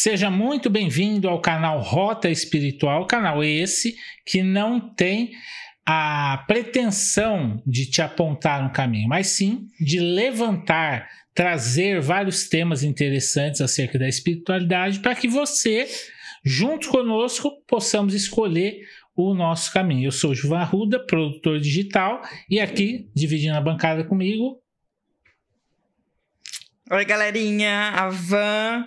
Seja muito bem-vindo ao canal Rota Espiritual, canal esse que não tem a pretensão de te apontar um caminho, mas sim de levantar, trazer vários temas interessantes acerca da espiritualidade para que você, junto conosco, possamos escolher o nosso caminho. Eu sou Juvan Arruda, produtor digital, e aqui, dividindo a bancada comigo. Oi, galerinha, a Van.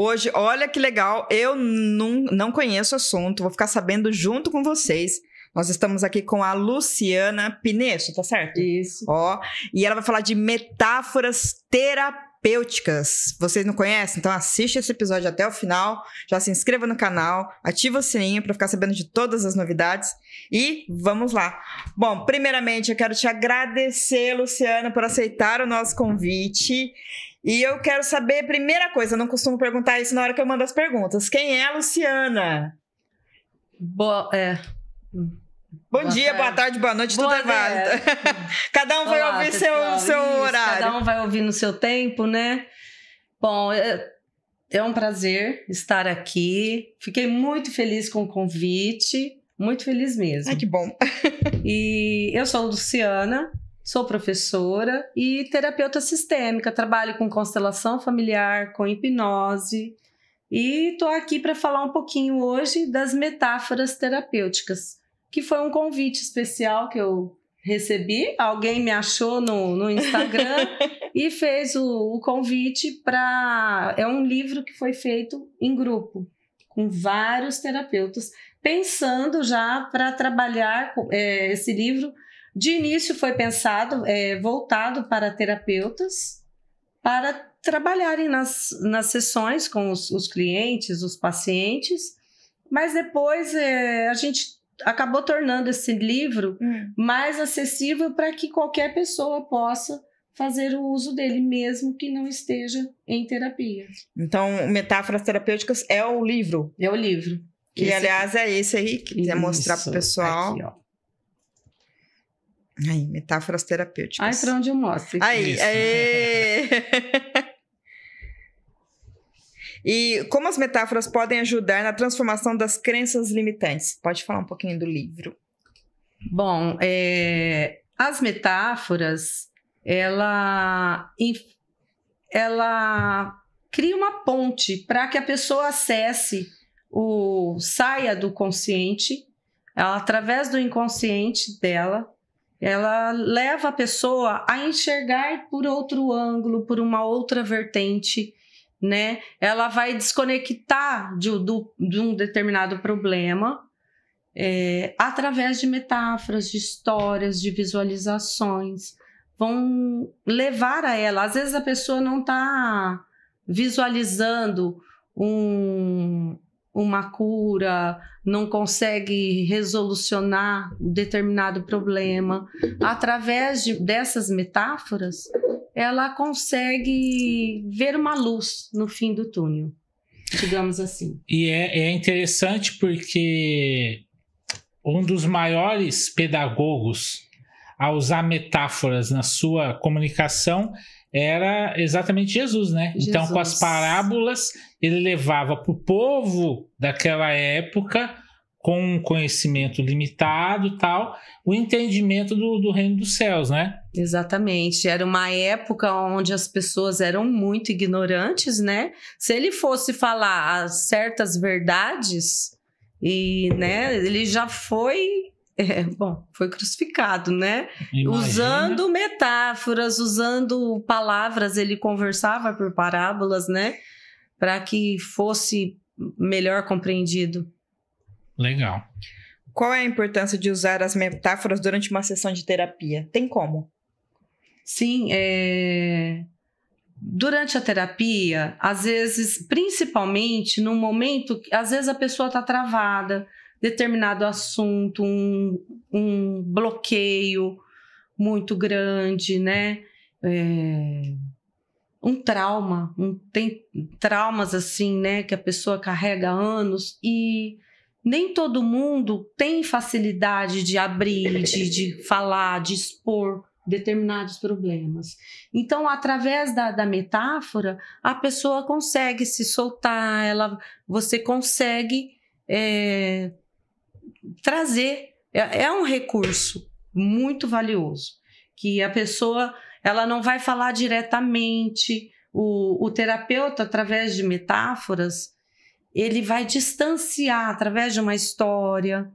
Hoje, olha que legal, eu não, não conheço o assunto, vou ficar sabendo junto com vocês. Nós estamos aqui com a Luciana Pinesso, tá certo? Isso. Ó, e ela vai falar de metáforas terapêuticas. Vocês não conhecem? Então assiste esse episódio até o final, já se inscreva no canal, ativa o sininho para ficar sabendo de todas as novidades e vamos lá. Bom, primeiramente eu quero te agradecer, Luciana, por aceitar o nosso convite. E eu quero saber, primeira coisa, não costumo perguntar isso na hora que eu mando as perguntas. Quem é a Luciana? Boa, é. Bom boa dia, tarde. boa tarde, boa noite, boa tudo é válido. Cada um Olá, vai ouvir pessoal. seu, seu horário. Cada um vai ouvir no seu tempo, né? Bom, é, é um prazer estar aqui. Fiquei muito feliz com o convite, muito feliz mesmo. Ai, que bom. e eu sou a Luciana, sou professora e terapeuta sistêmica. Trabalho com constelação familiar, com hipnose. E estou aqui para falar um pouquinho hoje das metáforas terapêuticas, que foi um convite especial que eu recebi. Alguém me achou no, no Instagram e fez o, o convite para. É um livro que foi feito em grupo, com vários terapeutas, pensando já para trabalhar é, esse livro de início foi pensado, é, voltado para terapeutas, para trabalharem nas, nas sessões com os, os clientes, os pacientes, mas depois é, a gente acabou tornando esse livro hum. mais acessível para que qualquer pessoa possa fazer o uso dele, mesmo que não esteja em terapia. Então, Metáforas Terapêuticas é o livro. É o livro. Que, aliás, aqui. é esse aí que quiser mostrar para o pessoal. Aqui, Aí, metáforas terapêuticas. Aí para onde eu mostro. Aí, aí. e como as metáforas podem ajudar na transformação das crenças limitantes? Pode falar um pouquinho do livro. Bom, é, as metáforas, ela, ela cria uma ponte para que a pessoa acesse o saia do consciente, ela, através do inconsciente dela, ela leva a pessoa a enxergar por outro ângulo, por uma outra vertente, né? Ela vai desconectar de, do, de um determinado problema é, através de metáforas, de histórias, de visualizações. Vão levar a ela. Às vezes a pessoa não está visualizando um, uma cura, não consegue resolucionar um determinado problema, através de, dessas metáforas, ela consegue ver uma luz no fim do túnel, digamos assim. E é, é interessante porque um dos maiores pedagogos a usar metáforas na sua comunicação era exatamente Jesus, né? Jesus. Então, com as parábolas, ele levava para o povo daquela época, com um conhecimento limitado tal, o entendimento do, do reino dos céus, né? Exatamente. Era uma época onde as pessoas eram muito ignorantes, né? Se ele fosse falar certas verdades, e né, ele já foi é, bom, foi crucificado, né? Imagina. Usando metáforas, usando palavras, ele conversava por parábolas, né? Para que fosse melhor compreendido. Legal. Qual é a importância de usar as metáforas durante uma sessão de terapia? Tem como? Sim, é... durante a terapia, às vezes, principalmente no momento, às vezes a pessoa está travada, determinado assunto, um, um bloqueio muito grande, né? É, um trauma, um, tem traumas assim, né? Que a pessoa carrega anos e nem todo mundo tem facilidade de abrir, de, de falar, de expor determinados problemas. Então, através da, da metáfora, a pessoa consegue se soltar, ela, você consegue é, trazer. É, é um recurso muito valioso, que a pessoa ela não vai falar diretamente. O, o terapeuta, através de metáforas, ele vai distanciar através de uma história,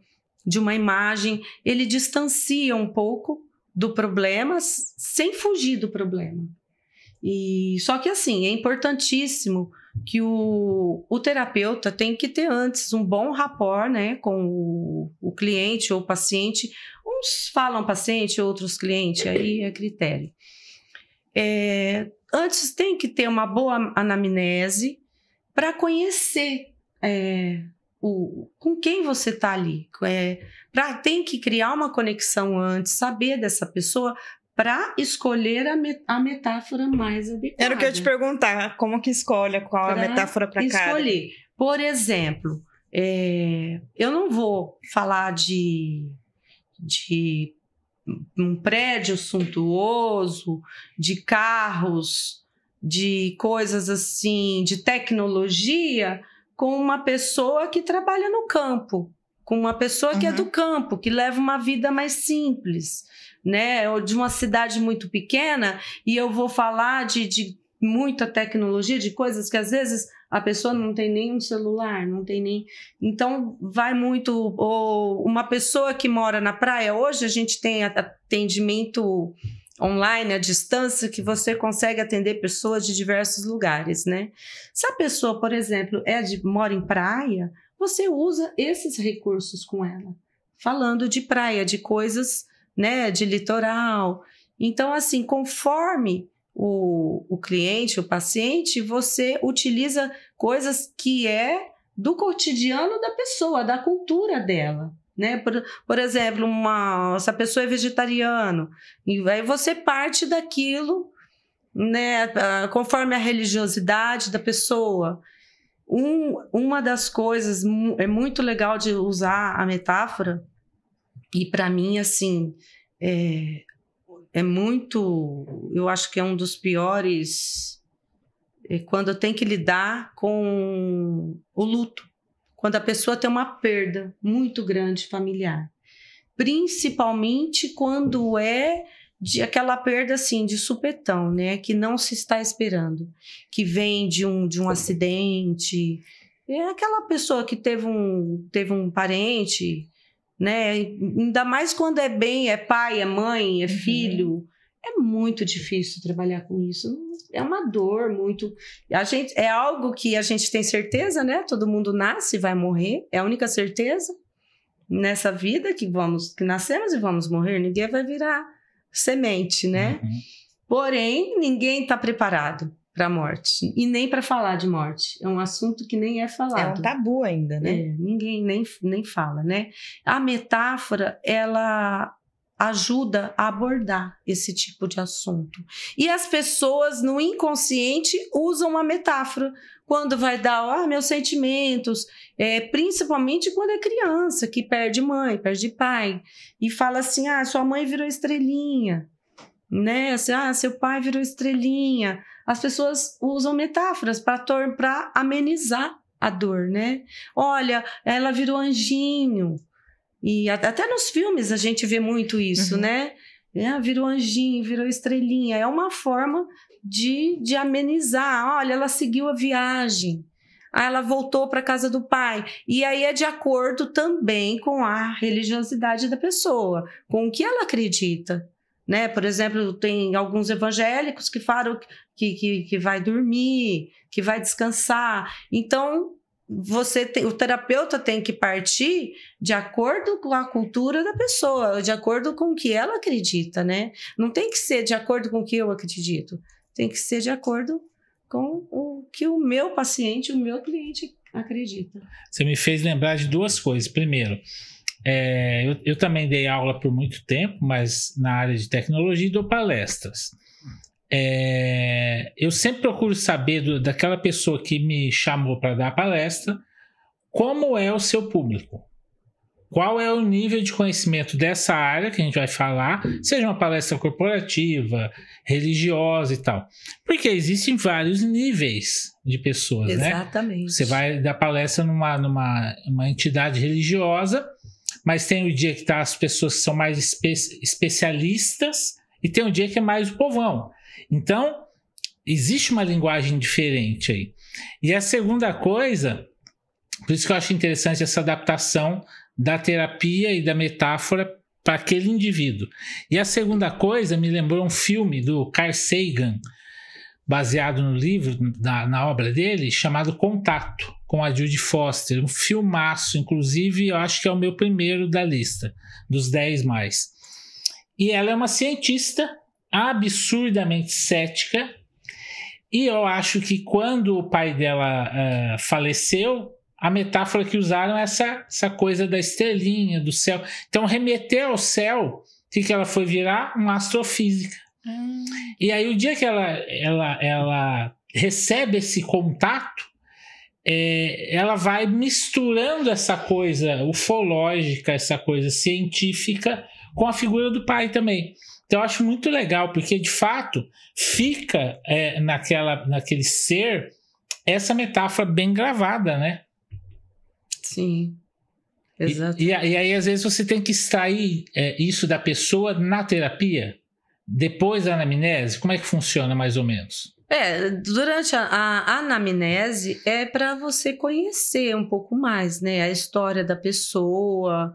de uma imagem, ele distancia um pouco do problema sem fugir do problema. E só que assim, é importantíssimo que o, o terapeuta tem que ter antes um bom rapport né, com o, o cliente ou o paciente. Uns falam paciente, outros cliente, aí é critério. É, antes tem que ter uma boa anamnese para conhecer é, o, com quem você está ali. É, pra, tem que criar uma conexão antes, saber dessa pessoa para escolher a, met a, metáfora mais adequada. Era o que eu te perguntar, como que escolhe qual pra a metáfora para cada? Escolher. Por exemplo, é, eu não vou falar de, de um prédio suntuoso, de carros, de coisas assim, de tecnologia, com uma pessoa que trabalha no campo, com uma pessoa que é uhum. é do campo, que leva uma vida mais simples, né, ou de uma cidade muito pequena, e eu vou falar de, de muita tecnologia, de coisas que às vezes a pessoa não tem nem um celular, não tem nem. Então, vai muito. Ou uma pessoa que mora na praia, hoje a gente tem atendimento online, à distância, que você consegue atender pessoas de diversos lugares, né? Se a pessoa, por exemplo, é de, mora em praia, você usa esses recursos com ela. Falando de praia, de coisas né, de litoral. Então, assim, conforme o, o cliente, o paciente, você utiliza coisas que é do cotidiano da pessoa, da cultura dela. Né? Por, por exemplo, uma, se a pessoa é vegetariano, e aí você parte daquilo né, conforme a religiosidade da pessoa. Um, uma das coisas é muito legal de usar a metáfora e para mim, assim, é, é, muito. Eu acho que é um dos piores. É quando tem que lidar com o luto. Quando a pessoa tem uma perda muito grande familiar. Principalmente quando é de aquela perda assim de supetão, né, que não se está esperando, que vem de um de um acidente, é aquela pessoa que teve um teve um parente né? Ainda mais quando é bem, é pai, é mãe, é uhum. filho. Uhum. É muito difícil trabalhar com isso. É uma dor muito. A gente é algo que a gente tem certeza, né? Todo mundo nasce e vai morrer. É a única certeza nessa vida que vamos, que nascemos e vamos morrer. Ninguém vai virar semente, né? Uhum. Porém, ninguém está preparado para morte e nem para falar de morte. É um assunto que nem é falado. É um tabu ainda, né? É, ninguém nem, nem fala, né? A metáfora ela ajuda a abordar esse tipo de assunto. E as pessoas no inconsciente usam a metáfora quando vai dar ah, meus sentimentos, é, principalmente quando é criança que perde mãe, perde pai e fala assim, ah, sua mãe virou estrelinha, né? Assim, ah, seu pai virou estrelinha as pessoas usam metáforas para amenizar a dor, né? Olha, ela virou anjinho. E até nos filmes a gente vê muito isso, uhum. né? É, ah, virou anjinho, virou estrelinha. É uma forma de, de amenizar. Olha, ela seguiu a viagem. Aí ah, ela voltou para casa do pai. E aí é de acordo também com a religiosidade da pessoa, com o que ela acredita. Né? Por exemplo, tem alguns evangélicos que falam que, que, que vai dormir, que vai descansar. Então, você tem, o terapeuta tem que partir de acordo com a cultura da pessoa, de acordo com o que ela acredita, né? Não tem que ser de acordo com o que eu acredito, tem que ser de acordo com o que o meu paciente, o meu cliente acredita. Você me fez lembrar de duas coisas. Primeiro, é, eu, eu, também dei aula por muito tempo, mas na área de tecnologia dou palestras. É, eu sempre procuro saber do, daquela pessoa que me chamou para dar a palestra como é o seu público. Qual é o nível de conhecimento dessa área que a gente vai falar, seja uma palestra corporativa, religiosa e tal. Porque existem vários níveis de pessoas, né? Exatamente. né? Você vai dar palestra numa, numa uma entidade religiosa, mas tem o dia que tá as pessoas que são mais espe especialistas e tem o dia que é mais o povão. Então, existe uma linguagem diferente aí. E a segunda coisa, por isso que eu acho interessante essa adaptação da terapia e da metáfora para aquele indivíduo. E a segunda coisa me lembrou um filme do Carl Sagan, baseado no livro, na, na obra dele, chamado Contato com a Judy Foster, um filmaço, inclusive eu acho que é o meu primeiro da lista, dos 10 mais. E ela é uma cientista absurdamente cética, e eu acho que quando o pai dela uh, faleceu, a metáfora que usaram é essa, essa coisa da estrelinha, do céu. Então, remeter ao céu, o que, ela foi virar? Uma astrofísica. Hum. E aí, o dia que ela, ela, ela recebe esse contato, é, ela vai misturando essa coisa ufológica, essa coisa científica, com a figura do pai também. Então eu acho muito legal, porque de fato fica é, naquela, naquele ser essa metáfora bem gravada, né? Sim. Exato. E, e, aí, às vezes, você tem que extrair é, isso da pessoa na terapia, depois da anamnese. Como é que funciona, mais ou menos? É, durante a, a anamnese é para você conhecer um pouco mais, né, a história da pessoa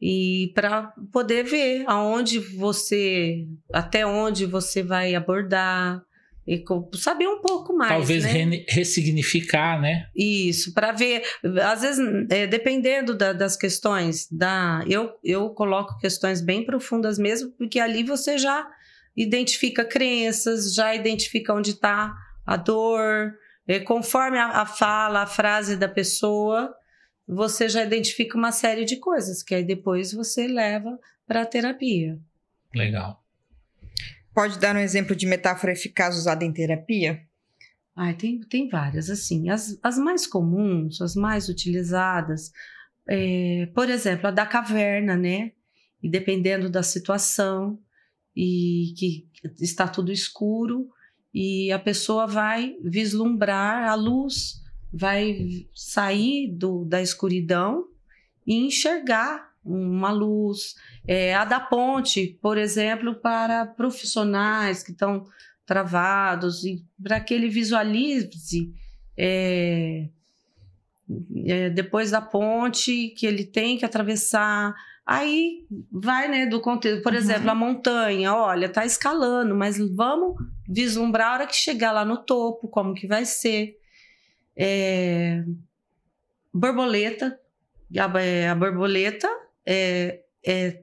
e para poder ver aonde você, até onde você vai abordar e saber um pouco mais. Talvez né? ressignificar, né? Isso, para ver, às vezes é, dependendo da, das questões da, eu eu coloco questões bem profundas mesmo, porque ali você já identifica crenças, já identifica onde está a dor, e é, conforme a, a fala, a frase da pessoa, você já identifica uma série de coisas que aí depois você leva para a terapia. Legal. Pode dar um exemplo de metáfora eficaz usada em terapia? Ai, tem, tem várias, assim. As, as mais comuns, as mais utilizadas, é, por exemplo, a da caverna, né? E dependendo da situação, e que está tudo escuro e a pessoa vai vislumbrar a luz, vai sair do, da escuridão e enxergar uma luz. É, a da ponte, por exemplo, para profissionais que estão travados e para que ele visualize é, é, depois da ponte que ele tem que atravessar Aí vai, né, do conteúdo. Por uhum. exemplo, a montanha, olha, tá escalando, mas vamos vislumbrar a hora que chegar lá no topo, como que vai ser. É... Borboleta, a, é, a borboleta é, é...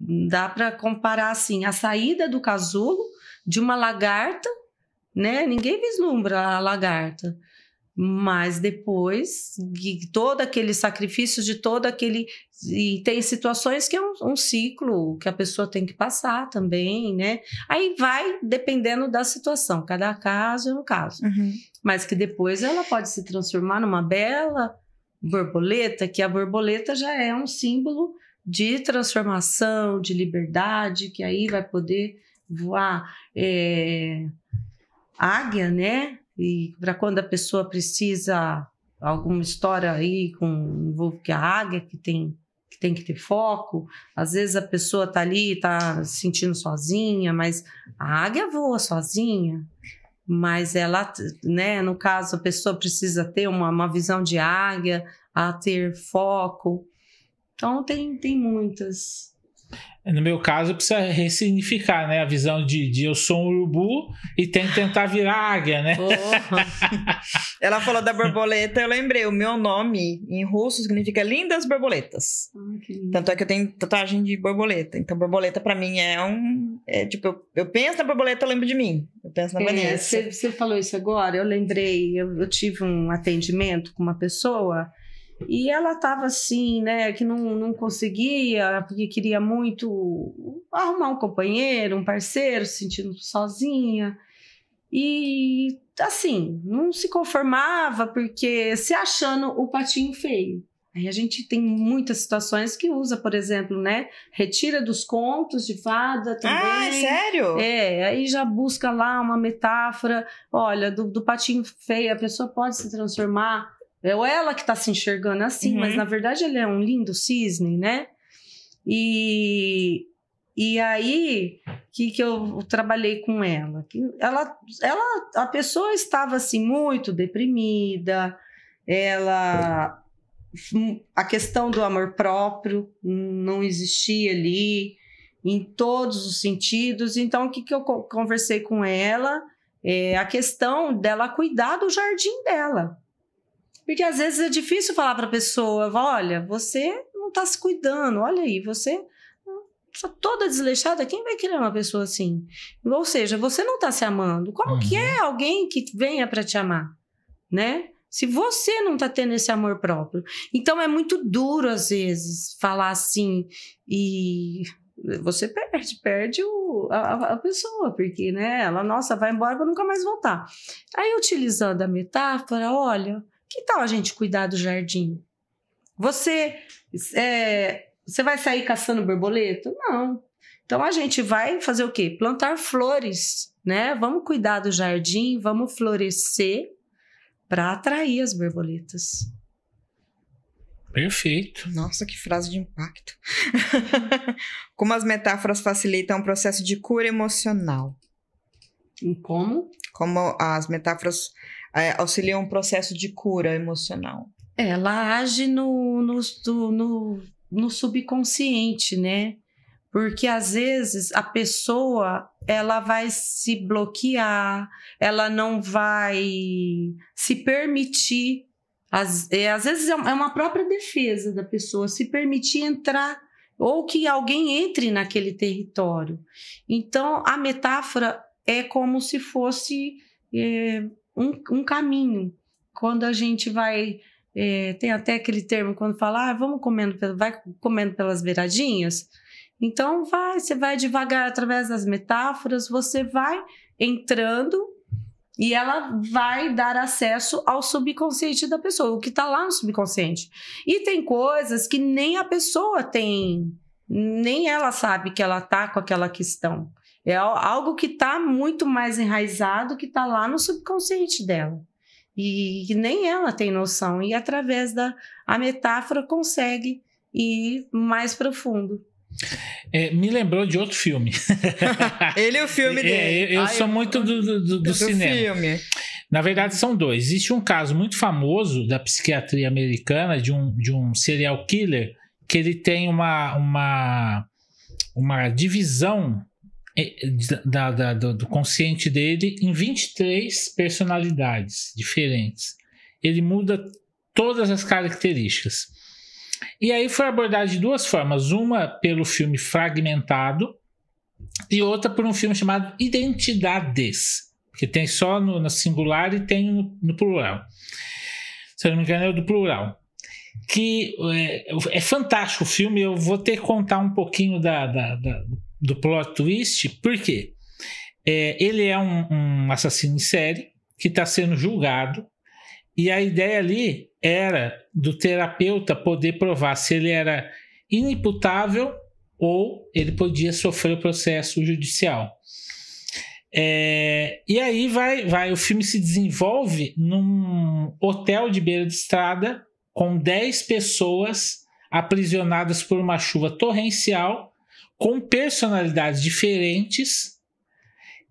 dá para comparar assim a saída do casulo de uma lagarta, né? Ninguém vislumbra a lagarta mas depois de todo aquele sacrifício de todo aquele e tem situações que é um, um, ciclo que a pessoa tem que passar também, né? Aí vai dependendo da situação, cada caso é um caso. Uhum. Mas que depois ela pode se transformar numa bela borboleta, que a borboleta já é um símbolo de transformação, de liberdade, que aí vai poder voar é, águia, né? E para quando a pessoa precisa alguma história aí com envolve que a águia que tem tem que ter foco. Às vezes a pessoa tá ali, tá se sentindo sozinha, mas a águia voa sozinha. Mas ela, né, no caso, a pessoa precisa ter uma, uma visão de águia, a ter foco. Então tem, tem muitas no meu caso, precisa ressignificar, né? A visão de, de eu sou um urubu e tem que tentar virar águia, né? Ela falou da borboleta, eu lembrei. O meu nome em russo significa lindas borboletas. Ah, Tanto é que eu tenho tatuagem de borboleta. Então, borboleta para mim é um... É, tipo, eu, eu, penso na borboleta, eu lembro de mim. Eu penso na é, Vanessa. Você falou isso agora, eu lembrei. Eu, eu tive um atendimento com uma pessoa... E ela estava assim, né, que não, não conseguia, porque queria muito arrumar um companheiro, um parceiro, se sentindo sozinha. E assim, não se conformava, porque se achando o patinho feio. Aí a gente tem muitas situações que usa, por exemplo, né? Retira dos contos de fada ah, também. Ah, é sério? É, aí já busca lá uma metáfora. Olha, do, do patinho feio, a pessoa pode se transformar é ela que está se enxergando assim, uhum. mas na verdade ele é um lindo cisne, né? E, e aí que, que eu trabalhei com ela. ela. Ela, a pessoa estava assim muito deprimida. Ela, a questão do amor próprio não existia ali em todos os sentidos. Então, o que, que eu conversei com ela? É a questão dela cuidar do jardim dela. Porque às vezes é difícil falar para a pessoa, olha, você não está se cuidando, olha aí, você está toda desleixada, quem vai querer uma pessoa assim? Ou seja, você não está se amando. Como uhum. que é alguém que venha para te amar, né? Se você não está tendo esse amor próprio. Então é muito duro às vezes falar assim e você perde, perde o, a, a, pessoa, porque né, ela, nossa, vai embora, para nunca mais voltar. Aí, utilizando a metáfora, olha, que tal a gente cuidar do jardim? Você, é, você vai sair caçando borboleta? Não. Então a gente vai fazer o quê? Plantar flores, né? Vamos cuidar do jardim, vamos florescer para atrair as borboletas. Perfeito. Nossa, que frase de impacto. como as metáforas facilitam o processo de cura emocional? E como? Como as metáforas é, um processo de cura emocional? É, ela age no, no, no, no subconsciente, né? porque às vezes a pessoa ela vai se bloquear, ela não vai se permitir, às, é, às vezes é, é uma própria defesa da pessoa se permitir entrar ou que alguém entre naquele território. Então a metáfora é como se fosse é, um, um caminho. Quando a gente vai. É, tem até aquele termo quando fala, ah, vamos comendo, vai comendo pelas beiradinhas. Então, vai, você vai devagar através das metáforas, você vai entrando e ela vai dar acesso ao subconsciente da pessoa, o que está lá no subconsciente. E tem coisas que nem a pessoa tem, nem ela sabe que ela está com aquela questão. É algo que está muito mais enraizado, que está lá no subconsciente dela. E que nem ela tem noção. E através da a metáfora consegue ir mais profundo. É, me lembrou de outro filme. Ele é o filme é, dele. É, eu Ai, ah, sou eu... muito do, do, do, do cinema. Filme. Na verdade, são dois. Existe um caso muito famoso da psiquiatria americana de um, de um serial killer que ele tem uma, uma, uma divisão é, da, da, do, do consciente dele em 23 personalidades diferentes. Ele muda todas as características. E aí foi abordado de duas formas: uma pelo filme Fragmentado e outra por um filme chamado Identidades, que tem só no, no singular e tem no, no, plural. Se eu não me engano, é o do plural. Que é, é fantástico o filme, eu vou ter que contar um pouquinho da, da, da, do do plot twist, por quê? É, ele é um, um, assassino em série que está sendo julgado, e a ideia ali era do terapeuta poder provar se ele era inimputável ou ele podia sofrer o processo judicial. É, e aí vai, vai, o filme se desenvolve num hotel de beira de estrada com 10 pessoas aprisionadas por uma chuva torrencial com personalidades diferentes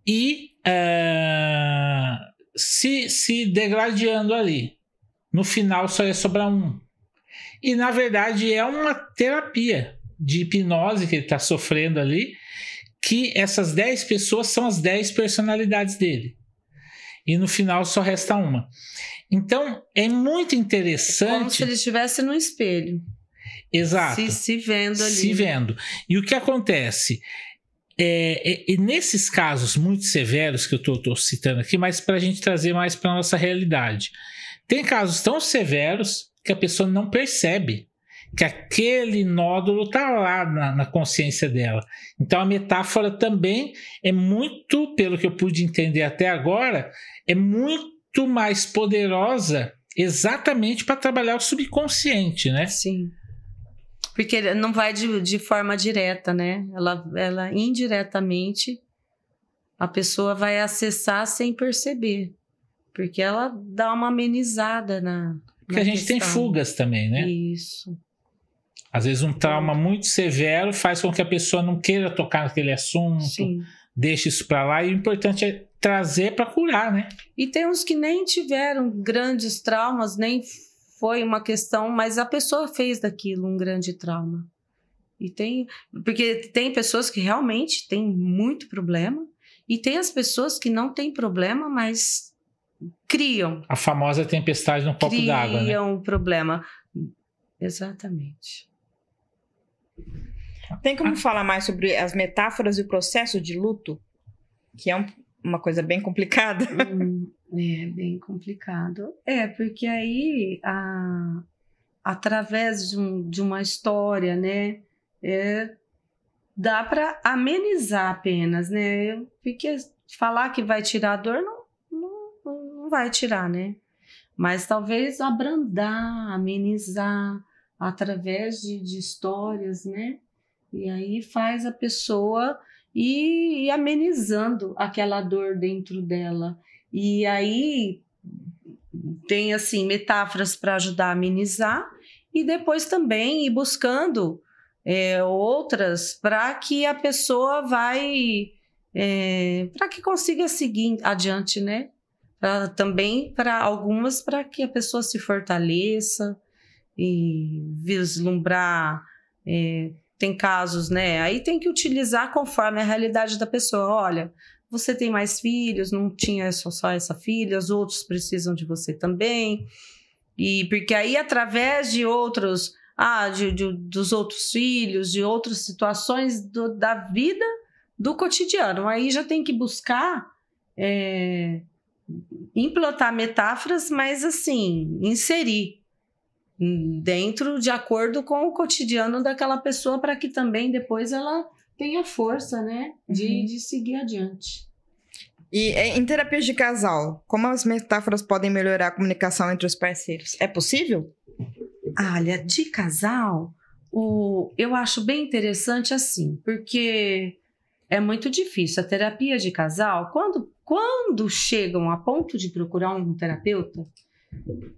e uh, se, se degradando ali. No final só ia sobrar um. E na verdade é uma terapia de hipnose que ele está sofrendo ali, que essas 10 pessoas são as 10 personalidades dele. E no final só resta uma. Então é muito interessante. É como se ele estivesse no espelho. Exato. Se, se vendo ali. Se né? vendo. E o que acontece? É, é, nesses casos muito severos que eu estou citando aqui, mas para a gente trazer mais para a nossa realidade, tem casos tão severos que a pessoa não percebe que aquele nódulo está lá na, na, consciência dela. Então a metáfora também é muito, pelo que eu pude entender até agora, é muito mais poderosa exatamente para trabalhar o subconsciente, né? Sim. Porque não vai de, de forma direta, né? Ela, ela indiretamente a pessoa vai acessar sem perceber. Porque ela dá uma amenizada na. Porque na a gente questão. tem fugas também, né? Isso. Às vezes um trauma então muito severo faz com que a pessoa não queira tocar naquele assunto, Sim. deixe isso para lá. E o importante é trazer para curar, né? E tem uns que nem tiveram grandes traumas, nem foi uma questão, mas a pessoa fez daquilo um grande trauma. E tem, porque tem pessoas que realmente têm muito problema e tem as pessoas que não têm problema, mas criam. A famosa tempestade no copo d'água, né? Criam um problema. Exatamente. Tem como ah. falar mais sobre as metáforas e o processo de luto, que é um, uma coisa bem complicada? Hum. É bem complicado. É, porque aí, a, através de, um, de uma história, né, é, dá para amenizar apenas, né? Porque falar que vai tirar a dor não, não, não vai tirar, né? Mas talvez abrandar, amenizar através de, de histórias, né? E aí faz a pessoa ir, ir amenizando aquela dor dentro dela e aí tem assim metáforas para ajudar a amenizar e depois também ir buscando é, outras para que a pessoa vai é, para que consiga seguir adiante, né? Pra, também para algumas para que a pessoa se fortaleça e vislumbrar. É, tem casos, né? Aí tem que utilizar conforme a realidade da pessoa. Olha, você tem mais filhos, não tinha só, só essa filha, os outros precisam de você também. E porque aí, através de outros, ah, de, de dos outros filhos, de outras situações do, da vida do cotidiano, aí já tem que buscar é, implantar metáforas, mas assim, inserir dentro de acordo com o cotidiano daquela pessoa para que também depois ela tem a força, né, de, uhum. de seguir adiante. E é, em terapias de casal, como as metáforas podem melhorar a comunicação entre os parceiros? É possível? Olha, de casal, o, eu acho bem interessante assim, porque é muito difícil. A terapia de casal, quando, quando chegam a ponto de procurar um terapeuta,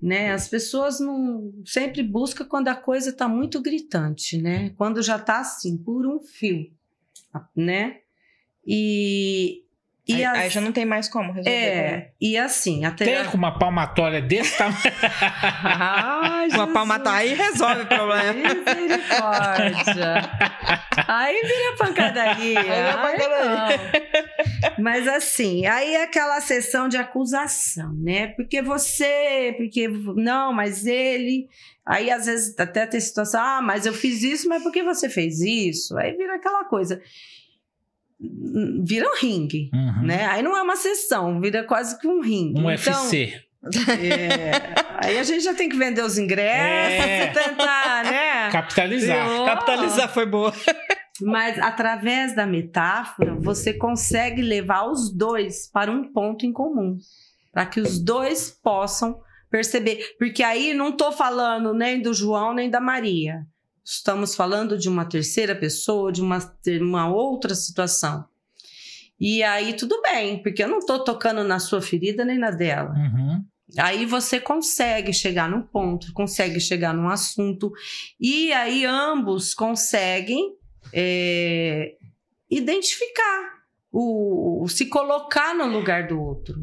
né? As pessoas não sempre buscam quando a coisa está muito gritante, né? Quando já está assim, por um fio né? E e aí, as... aí, já não tem mais como resolver. É, né? e assim, até. Tem com uma palmatória desse tamanho. uma palmatória aí resolve o problema. Misericórdia. aí vira pancadaria. Aí vira pancadaria. Mas assim, aí é aquela sessão de acusação, né? Porque você, porque. Não, mas ele. Aí às vezes até tem situação, ah, mas eu fiz isso, mas por que você fez isso? Aí vira aquela coisa vira um ringue, uhum. né? Aí não é uma sessão, vira quase que um ringue. Um então, UFC. É. Aí a gente já tem que vender os ingressos é. e tentar, né? Capitalizar. Capitalizar foi boa. Mas através da metáfora, você consegue levar os dois para um ponto em comum, para que os dois possam perceber. Porque aí não estou falando nem do João nem da Maria estamos falando de uma terceira pessoa, de uma, de uma outra situação. E aí tudo bem, porque eu não estou tocando na sua ferida nem na dela. Uhum. Aí você consegue chegar num ponto, consegue chegar num assunto, e aí ambos conseguem é, identificar, o, o, se colocar no lugar do outro.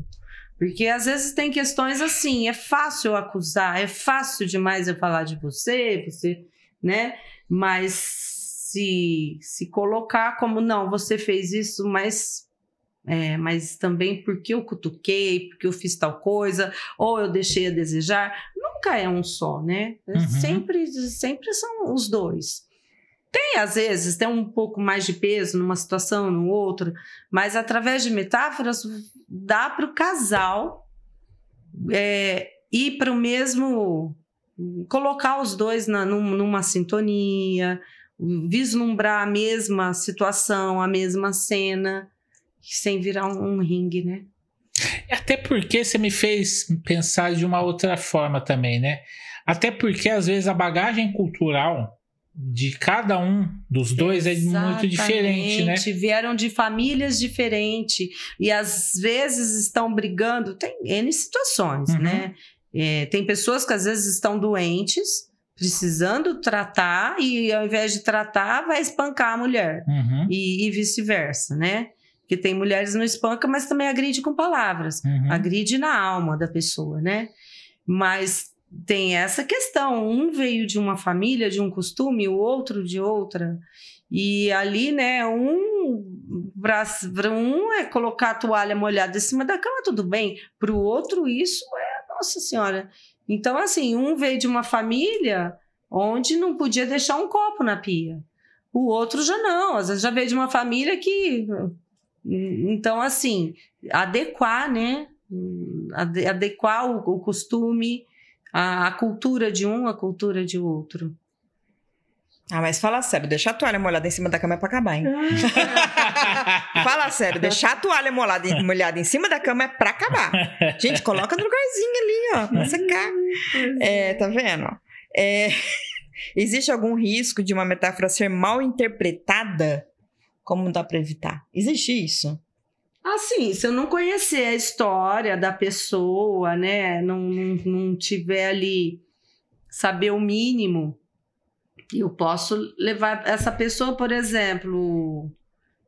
Porque às vezes tem questões assim, é fácil acusar, é fácil demais eu falar de você, você né? Mas se, se colocar como, não, você fez isso, mas é, mas também porque eu cutuquei, porque eu fiz tal coisa, ou eu deixei a desejar. Nunca é um só, né? É uhum. Sempre, sempre são os dois. Tem, às vezes, tem um pouco mais de peso numa situação, no outro, mas através de metáforas dá para o casal é, ir para o mesmo colocar os dois na, numa sintonia, vislumbrar a mesma situação, a mesma cena, sem virar um, um ringue, né? Até porque você me fez pensar de uma outra forma também, né? Até porque às vezes a bagagem cultural de cada um dos dois Exatamente. é muito diferente, né? Vieram de famílias diferentes e às vezes estão brigando, tem N situações, uhum. né? É, tem pessoas que às vezes estão doentes, precisando tratar, e ao invés de tratar, vai espancar a mulher. Uhum. E, e vice-versa, né? Porque tem mulheres que não espancam, mas também agride com palavras, uhum. agride na alma da pessoa, né? Mas tem essa questão: um veio de uma família, de um costume, o outro de outra. E ali, né, um braço, um é colocar a toalha molhada em cima da cama, tudo bem. Para o outro, isso é nossa Senhora. Então, assim, um veio de uma família onde não podia deixar um copo na pia. O outro já não, às vezes já veio de uma família que. Então, assim, adequar, né? Adequar o, costume, a, cultura de um à cultura de outro. Ah, mas fala sério, deixar a toalha molhada em cima da cama é pra acabar, hein? fala sério, deixar a toalha molhada, molhada em cima da cama é pra acabar. Gente, coloca no lugarzinho ali, ó, pra secar. É, tá vendo? É, existe algum risco de uma metáfora ser mal interpretada? Como dá pra evitar? Existe isso? Assim, se eu não conhecer a história da pessoa, né? Não, não, não tiver ali saber o mínimo eu posso levar essa pessoa, por exemplo,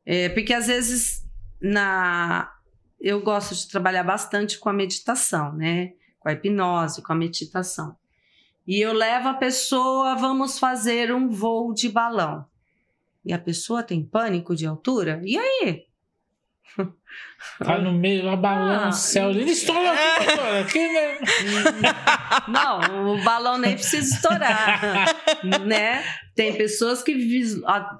é, porque às vezes na eu gosto de trabalhar bastante com a meditação, né? Com a hipnose, com a meditação. E eu levo a pessoa, vamos fazer um voo de balão. E a pessoa tem pânico de altura? E aí? Tá no ah. meio, lá balão, ah, céu. Ele estoura aqui, é. Aqui Não, o balão nem precisa estourar, né? Tem pessoas que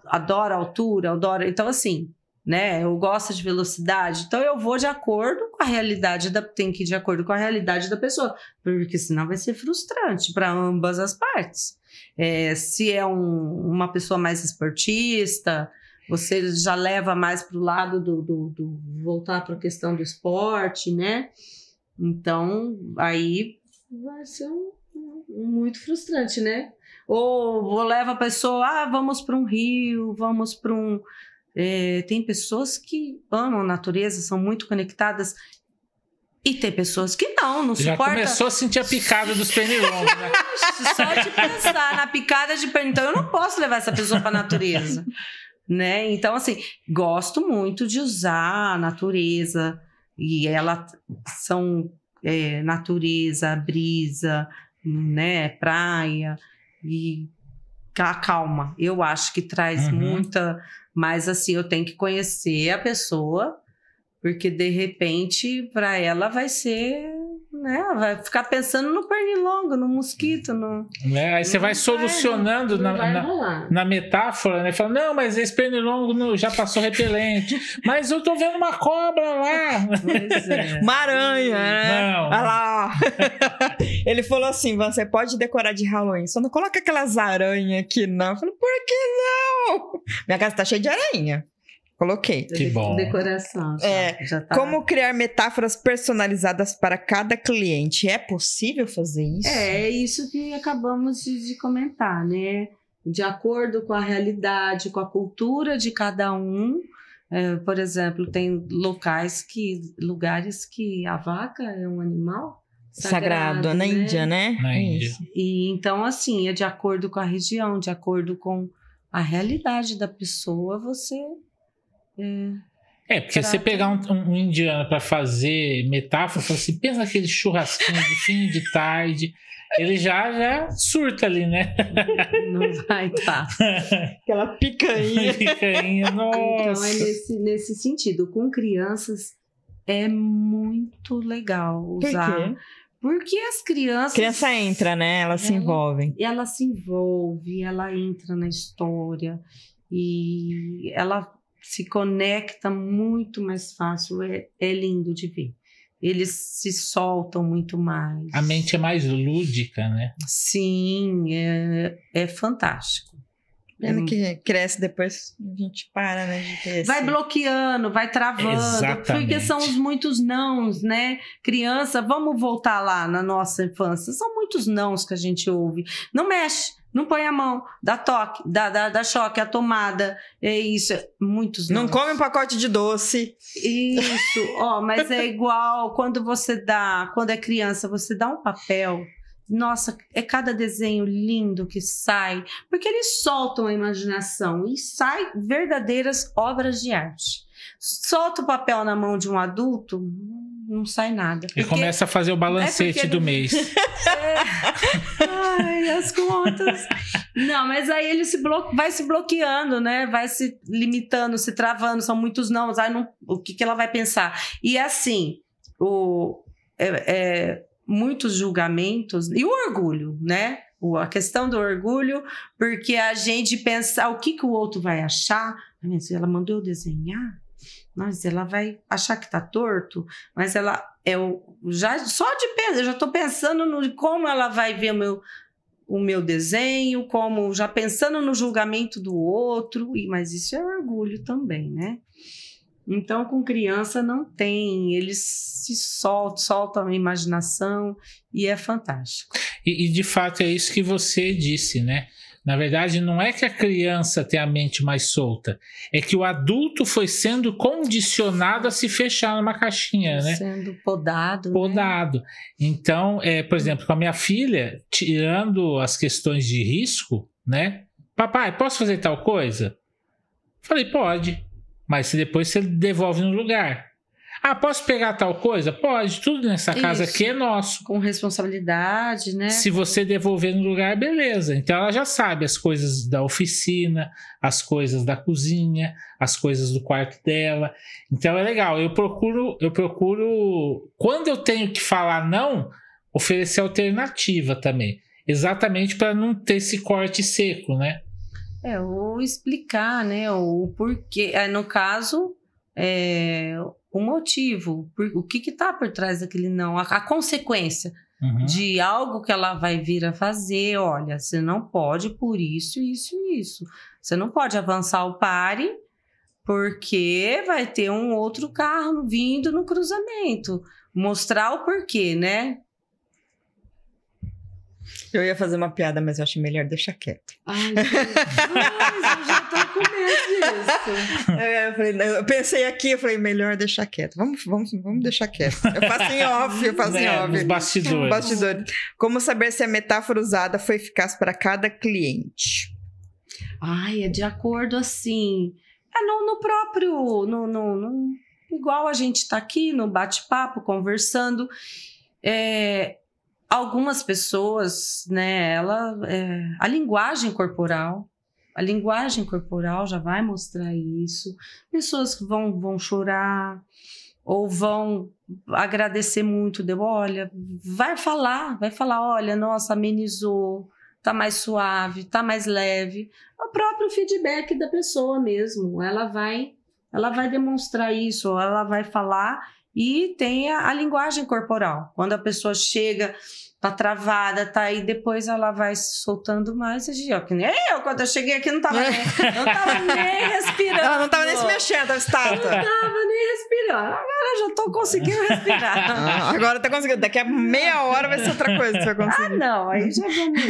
adoram altura, adoram... Então, assim, né? Eu gosto de velocidade. Então, eu vou de acordo com a realidade da... Tem que ir de acordo com a realidade da pessoa. Porque senão vai ser frustrante para ambas as partes. É, se é um, uma pessoa mais esportista você já leva mais para o lado do, do, do voltar para a questão do esporte, né? Então, aí vai ser um, um, muito frustrante, né? Ou leva a pessoa, ah, vamos para um rio, vamos para um. É, tem pessoas que amam a natureza, são muito conectadas. E tem pessoas que não, não Já começou a sentir a picada dos pernilongos, né? Só de pensar na picada de pernilongo, então eu não posso levar essa pessoa para a natureza né? Então, assim, gosto muito de usar a natureza e ela são é, natureza, brisa, né? Praia e a calma. Eu acho que traz uhum. muita, mas assim, eu tenho que conhecer a pessoa porque de repente para ela vai ser né? Vai ficar pensando no pernilongo, no mosquito, no. É, aí você vai solucionando vai, na, na, na, metáfora, né? Fala, não, mas esse pernilongo já passou repelente. mas eu tô vendo uma cobra lá. Pois é. uma aranha, né? Não. Olha lá. Ele falou assim: você pode decorar de Halloween, só não coloca aquelas aranhas aqui, não. Eu falei, por que não? Minha casa tá cheia de aranha. Coloquei. Que bom. Decoração. Já, é, já tá... Como criar metáforas personalizadas para cada cliente? É possível fazer isso? É, é isso que acabamos de, de comentar, né? De acordo com a realidade, com a cultura de cada um. É, por exemplo, tem locais que, lugares que a vaca é um animal sagrado, sagrado na né? Índia, né? Na é Índia. E então, assim, é de acordo com a região, de acordo com a realidade da pessoa, você é, porque Será? você pegar um, um indiano para fazer metáfora, você assim, pensa aquele churrasquinho de fim de tarde, ele já, já surta ali, né? Não vai tá. Aquela picainha. Picainha, nossa. Então é nesse, nesse sentido, com crianças é muito legal usar. Por quê? Porque as crianças. Criança entra, né? Elas ela, se envolvem. Ela se envolve, ela entra na história e ela se conecta muito mais fácil, é, é lindo de ver. Eles se soltam muito mais. A mente é mais lúdica, né? Sim, é, é fantástico. Pena é, que cresce, depois a gente para, né? vai bloqueando, vai travando. Exatamente. Porque são os muitos nãos, né? Criança, vamos voltar lá na nossa infância. São muitos nãos que a gente ouve. Não mexe, não põe a mão, dá toque, dá, dá, dá choque, a tomada. É isso. É muitos nãos. Não come um pacote de doce. Isso, ó, mas é igual quando você dá, quando é criança, você dá um papel nossa, é cada desenho lindo que sai, porque eles soltam a imaginação e sai verdadeiras obras de arte. Solta o papel na mão de um adulto, não sai nada. E começa a fazer o né, balancete é do mês. é. Ai, as contas. Não, mas aí ele se blo... vai se bloqueando, né? Vai se limitando, se travando, são muitos não. Ai, não... O que, que ela vai pensar? E assim, o. É, é muitos julgamentos e o orgulho, né? A questão do orgulho, porque a gente pensa ah, o que, que o outro vai achar. Mas ela mandou eu desenhar, mas ela vai achar que tá torto, mas ela é o, já só de pensar, eu já estou pensando no como ela vai ver o meu o meu desenho, como já pensando no julgamento do outro, e mas isso é orgulho também, né? Então, com criança não tem, eles se soltam, soltam a imaginação e é fantástico. E, e, de fato é isso que você disse, né? Na verdade, não é que a criança tem a mente mais solta, é que o adulto foi sendo condicionado a se fechar numa caixinha, né? Sendo podado. Né? Podado. Né? Então, é, por exemplo, com a minha filha, tirando as questões de risco, né? Papai, posso fazer tal coisa? Falei, pode. Mas depois você devolve no lugar. Ah, posso pegar tal coisa? Pode, tudo nessa casa Isso. aqui é nosso. Com responsabilidade, né? Se você devolver no lugar, beleza. Então ela já sabe as coisas da oficina, as coisas da cozinha, as coisas do quarto dela. Então é legal. Eu procuro, eu procuro quando eu tenho que falar não, oferecer alternativa também. Exatamente para não ter esse corte seco, né? É, ou explicar, né, o porquê. É, no caso, é, o motivo, o que está por trás daquele não, a, a consequência uhum. de algo que ela vai vir a fazer. Olha, você não pode por isso, isso e isso. Você não pode avançar o pare, porque vai ter um outro carro vindo no cruzamento. Mostrar o porquê, né? Eu ia fazer uma piada, mas eu achei melhor deixar quieto. Ai, Deus. Mas eu já tô com medo disso. É, eu, eu, pensei aqui, eu falei, melhor deixar quieto. Vamos, vamos, vamos deixar quieto. Eu faço em off, eu faço é, em off. Nos bastidores. bastidores. Como saber se a metáfora usada foi eficaz para cada cliente? Ai, é de acordo assim. É no, no próprio. No, no, no, igual a gente tá aqui no bate-papo, conversando. É, algumas pessoas, né, ela, é, a linguagem corporal, a linguagem corporal já vai mostrar isso. Pessoas que vão, vão chorar ou vão agradecer muito, deu, olha, vai falar, vai falar, olha, nossa, amenizou, tá mais suave, tá mais leve. É o próprio feedback da pessoa mesmo, ela vai, ela vai demonstrar isso, ela vai falar e tem a, a linguagem corporal. Quando a pessoa chega, tá travada, tá aí, depois ela vai se soltando mais. E, ó, que nem eu, quando eu cheguei aqui, não tava é. nem, não tava nem respirando. Ela não tava nem se mexendo, tava estátua. Não tava nem respirando. Agora já tô conseguindo respirar. Ah, agora tá conseguindo. Daqui a meia hora vai ser outra coisa que eu conseguir. Ah, não, aí já vamos.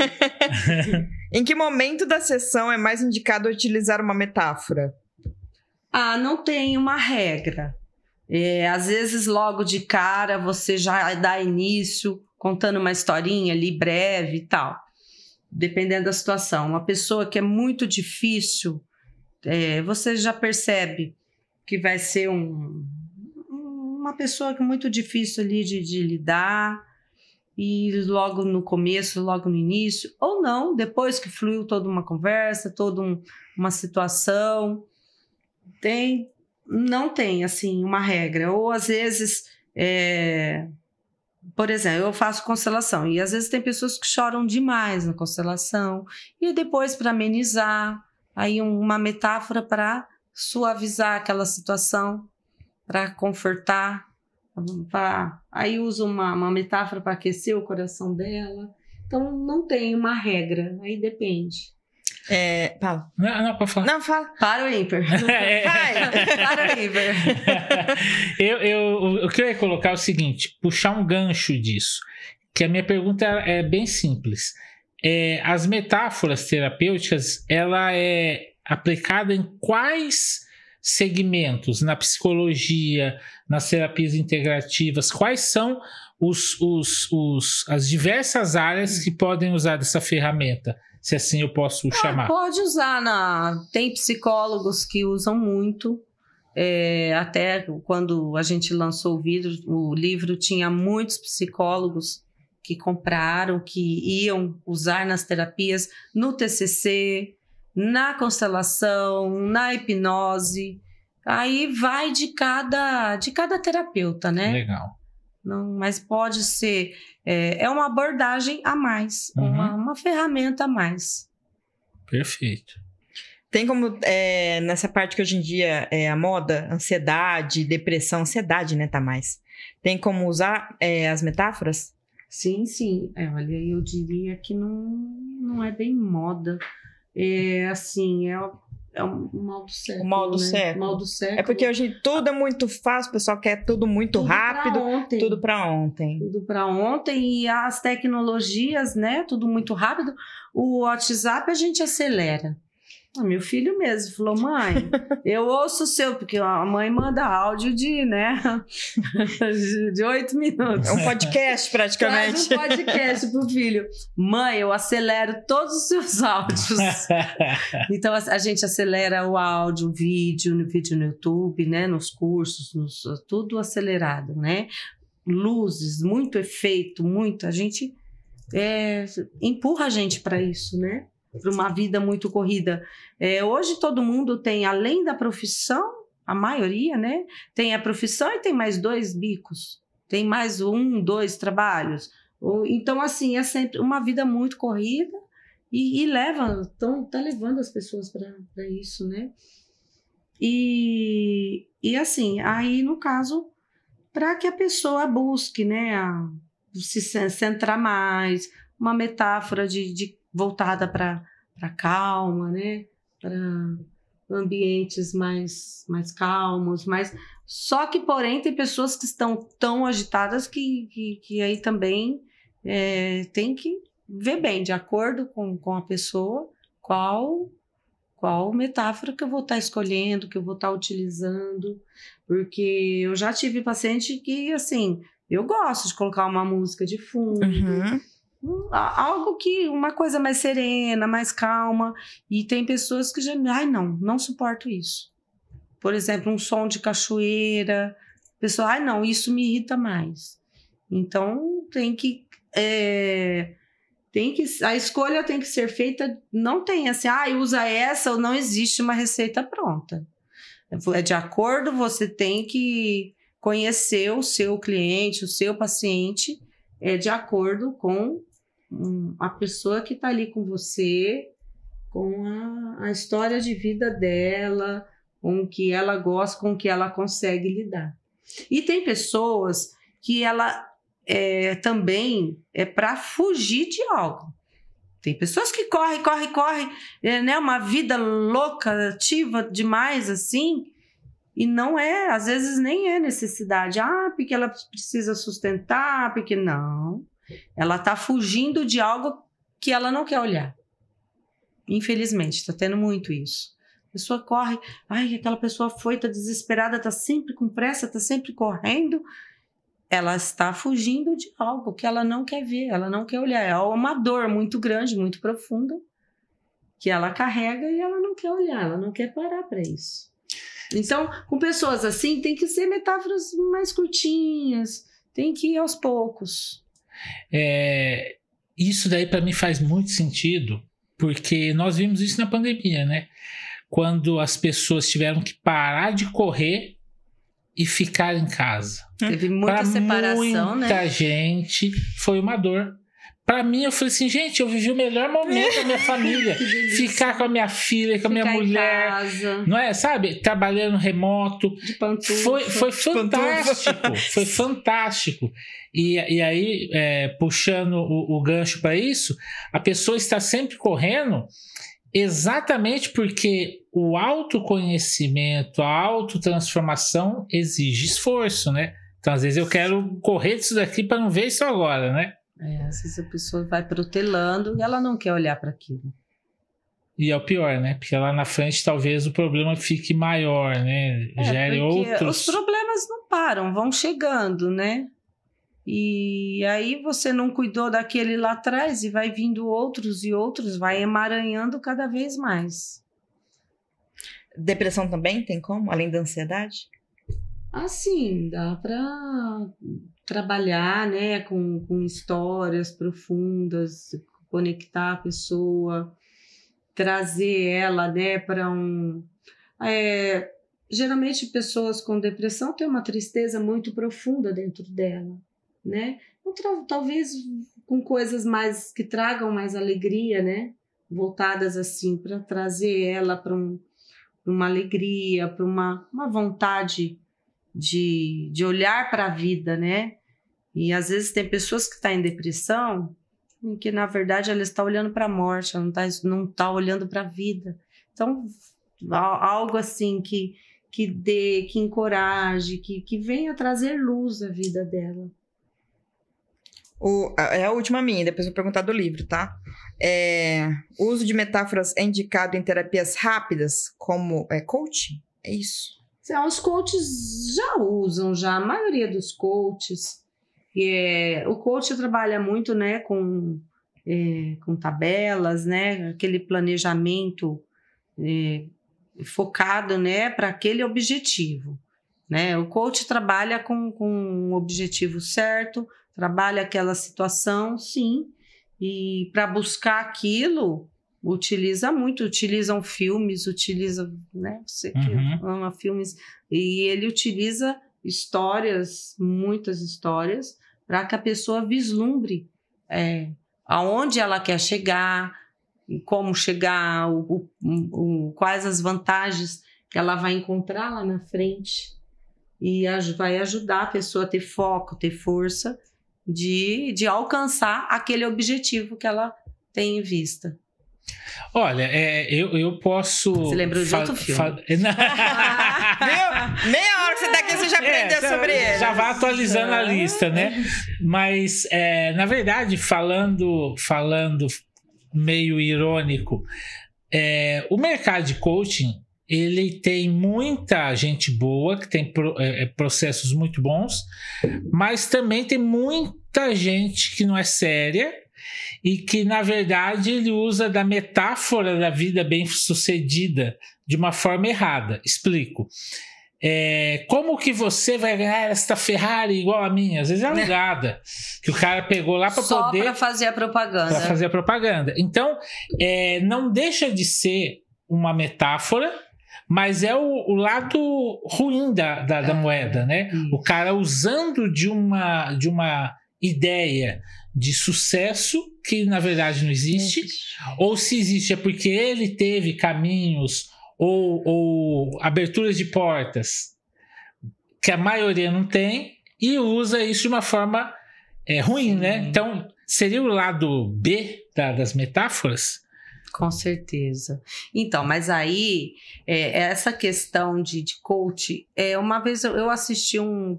Em que momento da sessão é mais indicado utilizar uma metáfora? Ah, não tem uma regra. É, às vezes, logo de cara, você já dá início contando uma historinha ali breve e tal, dependendo da situação. Uma pessoa que é muito difícil, é, você já percebe que vai ser um, uma pessoa que é muito difícil ali de, de lidar e logo no começo, logo no início, ou não, depois que fluiu toda uma conversa, toda um, uma situação. Tem não tem assim uma regra. Ou às vezes, é... por exemplo, eu faço constelação e às vezes tem pessoas que choram demais na constelação e depois para amenizar, aí uma metáfora para suavizar aquela situação, para confortar, aí uso uma, uma metáfora para aquecer o coração dela. Então não tem uma regra, aí depende. É, fala. Não, não, pode falar. Não, fala. Para o hiper. É, é. Vai, para o hiper. eu, eu, o que eu ia colocar é o seguinte, puxar um gancho disso, que a minha pergunta é bem simples. É, as metáforas terapêuticas, ela é aplicada em quais segmentos? Na psicologia, nas terapias integrativas, quais são os, os, os, as diversas áreas que podem usar dessa ferramenta? se assim eu posso ah, chamar. pode usar na. Tem psicólogos que usam muito. É, até quando a gente lançou o, vidro, o livro, tinha muitos psicólogos que compraram, que iam usar nas terapias, no TCC, na constelação, na hipnose. Aí vai de cada de cada terapeuta, né? Legal. Não, mas pode ser. É, é uma abordagem a mais, uhum. uma, uma ferramenta a mais. Perfeito. Tem como, é, nessa parte que hoje em dia é a moda, ansiedade, depressão, ansiedade, né, tá mais. Tem como usar é, as metáforas? Sim, sim. É, olha, eu diria que não, não é bem moda. É assim, é é um mal do século. O mal do, né? século. mal do século. É porque hoje tudo é muito fácil, o pessoal quer tudo muito tudo rápido. Pra ontem. Tudo para ontem. Tudo para ontem. E as tecnologias, né? Tudo muito rápido. O WhatsApp a gente acelera. Ah, meu filho mesmo falou, mãe, eu ouço o seu, porque a mãe manda áudio de, né, de oito minutos. É um podcast, praticamente. É um podcast pro filho. Mãe, eu acelero todos os seus áudios. então, a, gente acelera o áudio, o vídeo, no vídeo no YouTube, né, nos cursos, nos, tudo acelerado, né? Luzes, muito efeito, muito. A gente é, empurra a gente para isso, né? para uma vida muito corrida. É, hoje todo mundo tem, além da profissão, a maioria, né? Tem a profissão e tem mais dois bicos, tem mais um, dois trabalhos. Então, assim, é sempre uma vida muito corrida e, e leva, tão, tá levando as pessoas para isso, né? E, e assim, aí no caso, para que a pessoa busque, né? A, se centrar mais, uma metáfora de, de voltada para calma, né? Para ambientes mais, mais calmos, mas só que porém tem pessoas que estão tão agitadas que, que, que aí também é, tem que ver bem, de acordo com, com a pessoa, qual qual metáfora que eu vou estar tá escolhendo, que eu vou estar tá utilizando, porque eu já tive paciente que assim eu gosto de colocar uma música de fundo, uhum algo que uma coisa mais serena, mais calma. E tem pessoas que já, ai não, não suporto isso. Por exemplo, um som de cachoeira, pessoa, ai não, isso me irrita mais. Então tem que é, tem que a escolha tem que ser feita, não tem assim, ah, usa essa ou não existe uma receita pronta. É, é de acordo, você tem que conhecer o seu cliente, o seu paciente, é de acordo com um, a pessoa que está ali com você, com a, a história de vida dela, com o que ela gosta, com o que ela consegue lidar. E tem pessoas que ela é, também é para fugir de algo. Tem pessoas que correm, correm, correm, é, né? Uma vida louca, ativa demais assim, e não é, às vezes nem é necessidade. Ah, porque ela precisa sustentar, porque não. Ela está fugindo de algo que ela não quer olhar. Infelizmente, está tendo muito isso. A pessoa corre, ai, aquela pessoa foi, está desesperada, está sempre com pressa, está sempre correndo. Ela está fugindo de algo que ela não quer ver, ela não quer olhar. É uma dor muito grande, muito profunda, que ela carrega e ela não quer olhar, ela não quer parar para isso. Então, com pessoas assim, tem que ser metáforas mais curtinhas, tem que ir aos poucos. É, isso daí para mim faz muito sentido, porque nós vimos isso na pandemia, né? Quando as pessoas tiveram que parar de correr e ficar em casa. É. Teve muita pra separação, muita né? Muita gente foi uma dor. Pra mim, eu falei assim, gente, eu vivi o melhor momento da minha família. Ficar com a minha filha, com a minha Ficar mulher. Não é? Sabe? Trabalhando remoto. De pantufa. Foi, foi fantástico. foi fantástico. E, e aí, é, puxando o, o gancho para isso, a pessoa está sempre correndo exatamente porque o autoconhecimento, a autotransformação exige esforço, né? Então, às vezes, eu quero correr disso daqui para não ver isso agora, né? É, às vezes a pessoa vai protelando e ela não quer olhar para aquilo. E é o pior, né? Porque lá na frente talvez o problema fique maior, né? É, Gere outros. Os problemas não param, vão chegando, né? E aí você não cuidou daquele lá atrás e vai vindo outros e outros, vai emaranhando cada vez mais. Depressão também tem como, além da ansiedade? Assim, dá para trabalhar né, com, com histórias profundas, conectar a pessoa, trazer ela né, para um. É, geralmente, pessoas com depressão têm uma tristeza muito profunda dentro dela, né? Então, talvez com coisas mais que tragam mais alegria, né? Voltadas assim para trazer ela para um, uma alegria, para uma, uma vontade de, de olhar para a vida, né? E às vezes tem pessoas que estão tá em depressão em que, na verdade, ela está olhando para a morte, ela não está não tá olhando para a vida. Então, algo assim que, que dê, que encoraje, que, que venha trazer luz à vida dela. O, é a última minha, depois vou perguntar do livro, tá? É, o uso de metáforas é indicado em terapias rápidas, como é, coaching? É isso? Os coaches já usam, já, a maioria dos coaches. É, o coach trabalha muito né, com, é, com tabelas, né, aquele planejamento é, focado né, para aquele objetivo. Né? O coach trabalha com, com um objetivo certo, trabalha aquela situação, sim, e para buscar aquilo, utiliza muito, utilizam filmes, utiliza, né, você que uhum. ama filmes, e ele utiliza histórias, muitas histórias, para que a pessoa vislumbre é, aonde ela quer chegar, como chegar, o, o, o, quais as vantagens que ela vai encontrar lá na frente e vai ajudar a pessoa a ter foco, ter força de, de alcançar aquele objetivo que ela tem em vista. Olha, é, eu, eu posso. Você lembrou de outro filme? Viu? Meia hora que você tá aqui, você já é, aprendeu é, sobre ele. Já vai atualizando a lista, né? Mas, é, na verdade, falando, falando meio irônico, é, o mercado de coaching ele tem muita gente boa, que tem pro, é, é processos muito bons, mas também tem muita gente que não é séria e que, na verdade, ele usa da metáfora da vida bem-sucedida de uma forma errada. Explico. É, como que você vai ganhar esta Ferrari igual a minha? Às vezes é alugada, que o cara pegou lá para poder. Para fazer a propaganda. Para fazer a propaganda. Então, é, não deixa de ser uma metáfora, mas é o, o lado ruim da, da, da é, moeda, né? O cara usando de uma, de uma ideia de sucesso que na verdade não existe, não existe, ou se existe é porque ele teve caminhos ou, ou aberturas de portas que a maioria não tem e usa isso de uma forma é, ruim, né? Sim. né? Então seria o lado B da, das metáforas? Com certeza. Então, mas aí, é, essa questão de, de coach, é, uma vez eu, eu assisti um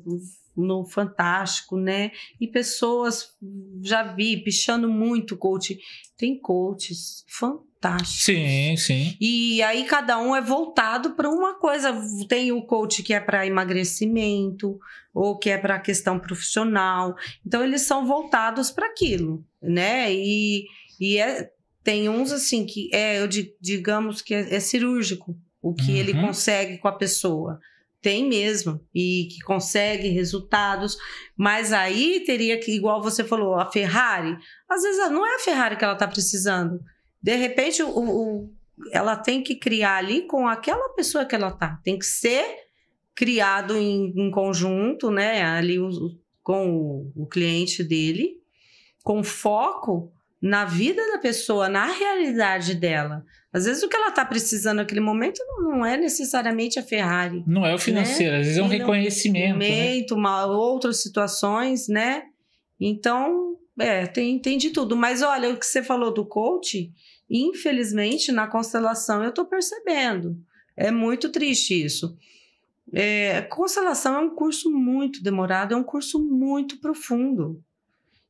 no Fantástico, né? E pessoas, já vi, pichando muito coach. Tem coaches fantásticos. Sim, sim. E aí cada um é voltado para uma coisa. Tem o coach que é para emagrecimento, ou que é para questão profissional. Então, eles são voltados para aquilo, né? E, e é, tem uns, assim, que é, eu digamos que é, é cirúrgico o que uhum. ele consegue com a pessoa. Tem mesmo, e que consegue resultados, mas aí teria que, igual você falou, a Ferrari, às vezes ah, não é a Ferrari que ela está precisando. De repente, o, o, ela tem que criar ali com aquela pessoa que ela tá. Tem que ser criado em, em conjunto, né? Ali o, com o cliente dele, com foco na vida da pessoa, na realidade dela. Às vezes o que ela está precisando naquele momento não é necessariamente a Ferrari. Não é o né? financeiro, né? às vezes é um reconhecimento. Né? Uma, outras situações, né? Então, é, tem, tem de tudo. Mas olha, o que você falou do coach, infelizmente, na constelação eu estou percebendo. É muito triste isso. É, constelação é um curso muito demorado, é um curso muito profundo.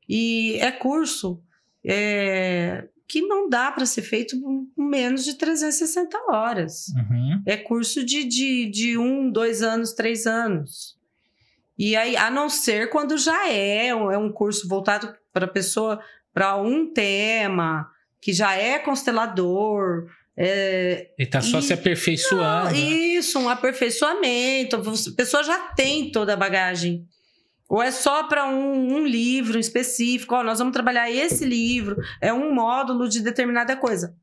E é curso é, que não dá para ser feito com menos de 360 horas. Uhum. É curso de, de, de um, dois anos, três anos. E aí, a não ser quando já é, é um curso voltado para pessoa, para um tema, que já é constelador. É, e está só e, se aperfeiçoando. Não, né? isso, um aperfeiçoamento. A pessoa já tem toda a bagagem ou é só para um, um, livro específico, ó, nós vamos trabalhar esse livro, é um módulo de determinada coisa.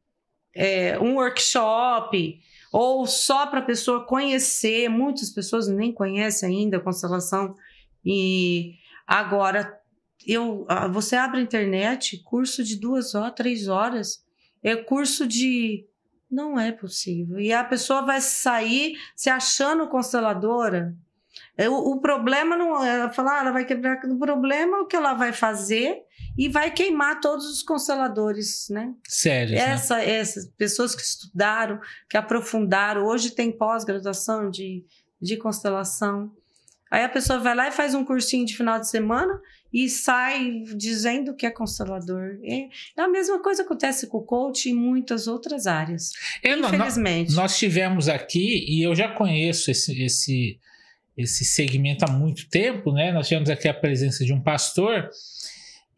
É, um workshop, ou só para a pessoa conhecer. Muitas pessoas nem conhecem ainda a constelação. E agora, eu, ah, você abre a internet, curso de duas horas, três horas, é curso de. Não é possível. E a pessoa vai sair se achando consteladora é, o, o problema não. É, ela fala, ah, ela vai quebrar. O problema é o que ela vai fazer e vai queimar todos os consteladores, né? Sério. Né? Essa, né? Essas pessoas que estudaram, que aprofundaram, hoje tem pós-graduação de, de constelação. Aí a pessoa vai lá e faz um cursinho de final de semana e sai dizendo que é constelador. É, a mesma coisa acontece com o coach e muitas outras áreas. infelizmente. Nós, nós tivemos aqui, e eu já conheço esse, esse esse segmento há muito tempo, né? Nós tivemos aqui a presença de um pastor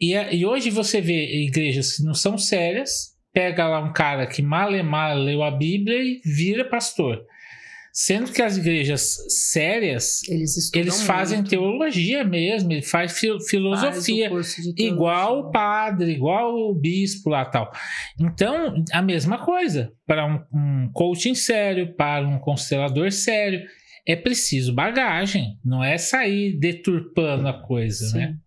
e, e hoje você vê igrejas que não são sérias, pega lá um cara que mal leu a Bíblia e vira pastor. Sendo que as igrejas sérias, eles, eles fazem muito. teologia mesmo, ele faz filosofia, faz igual o padre, igual o bispo lá tal. Então, a mesma coisa para um, um coaching sério, para um constelador sério é preciso bagagem, não é sair deturpando a coisa, né? Sim. né?